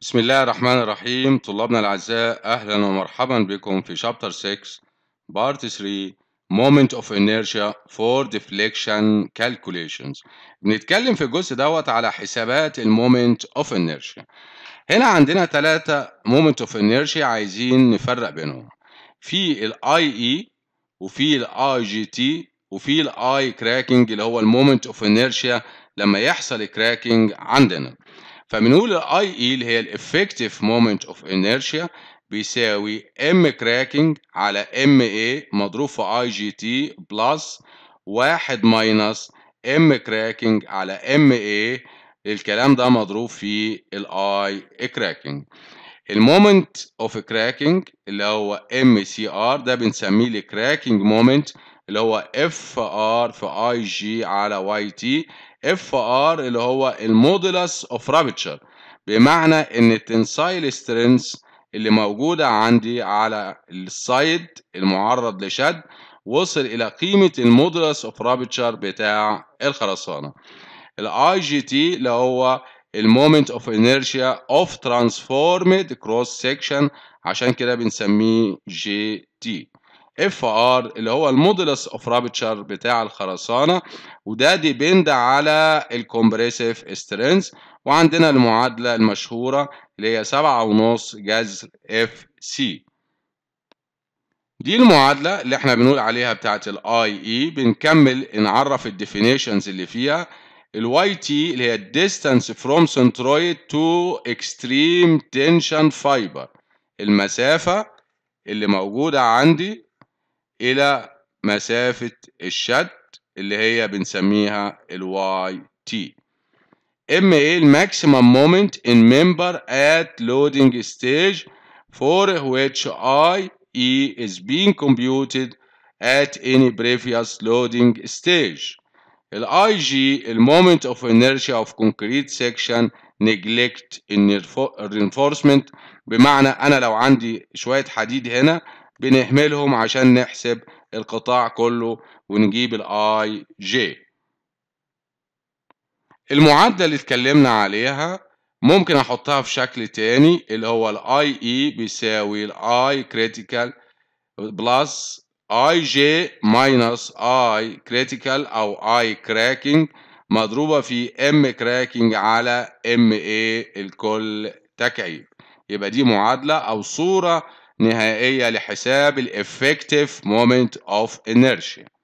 بسم الله الرحمن الرحيم طلابنا الأعزاء أهلا ومرحبا بكم في شابتر 6 بارت 3 Moment of Inertia for Deflection Calculations بنتكلم في الجزء دوت على حسابات المومنت اوف انيرشيا هنا عندنا ثلاثة مومنت اوف انيرشيا عايزين نفرق بينهم في الاي اي e وفي الاي جي تي وفي الاي كراكنج اللي هو المومنت اوف انيرشيا لما يحصل كراكنج عندنا فبنقول الاي اي e اللي هي الافكتيف مومنت اوف انيرشيا بيساوي ام كراكنج على ام اي مضروب في اي جي تي بلس واحد ماينس ام كراكنج على ام اي الكلام ده مضروب في الاي كراكنج المومنت اوف كراكنج اللي هو ام سي ار ده بنسميه الكراكنج مومنت اللي هو اف ار في اي جي على واي تي اف ار اللي هو المودولس اوف رابتشر بمعنى ان التنسايل سترينث اللي موجودة عندي على السايد المعرض لشد وصل إلى قيمة المودولس اوف رابتشر بتاع الخرسانة. الاي جي تي اللي هو المومنت اوف انرشيا اوف ترانسفورمد كروس سيكشن عشان كده بنسميه جي تي. اف ار اللي هو المودلس اوف رابتشر بتاع الخرسانه وده ديبند على الكومبريسيف سترينث وعندنا المعادله المشهوره اللي هي سبعة ونص جذر اف سي دي المعادله اللي احنا بنقول عليها بتاعه الاي اي e، بنكمل نعرف الديفينيشنز اللي فيها الواي تي اللي هي الديستانس فروم سنترويد تو اكستريم تنشن فايبر المسافه اللي موجوده عندي إلى مسافة الشد اللي هي بنسميها الواي تي ام ايه maximum moment in member at loading stage for which I E is being computed at any previous loading stage. IG the moment of inertia of concrete section neglect in reinforcement بمعنى انا لو عندي شوية حديد هنا بنهملهم عشان نحسب القطاع كله ونجيب الاي جي المعادلة اللي اتكلمنا عليها ممكن احطها في شكل تاني اللي هو الاي اي e بيساوي الاي كريتيكال بلس اي جي ماينس اي كريتيكال او اي كراكنج مضروبة في ام كراكنج على ام ايه الكل تكعيب يبقى دي معادلة او صورة نهائية لحساب الإفكتيف مومنت أوف إنرشيا